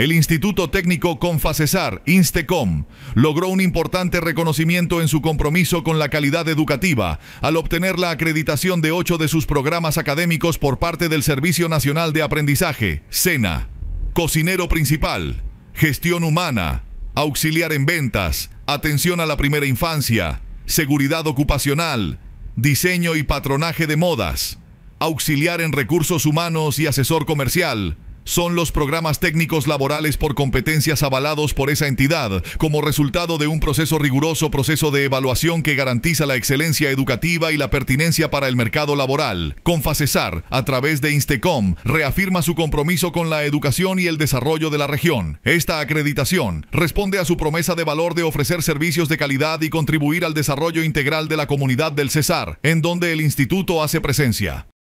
El Instituto Técnico Confacesar, Instecom, logró un importante reconocimiento en su compromiso con la calidad educativa al obtener la acreditación de ocho de sus programas académicos por parte del Servicio Nacional de Aprendizaje, SENA, Cocinero Principal, Gestión Humana, Auxiliar en Ventas, Atención a la Primera Infancia, Seguridad Ocupacional, Diseño y Patronaje de Modas, Auxiliar en Recursos Humanos y Asesor Comercial, son los programas técnicos laborales por competencias avalados por esa entidad, como resultado de un proceso riguroso, proceso de evaluación que garantiza la excelencia educativa y la pertinencia para el mercado laboral. Confacesar, a través de Instecom, reafirma su compromiso con la educación y el desarrollo de la región. Esta acreditación responde a su promesa de valor de ofrecer servicios de calidad y contribuir al desarrollo integral de la comunidad del Cesar, en donde el instituto hace presencia.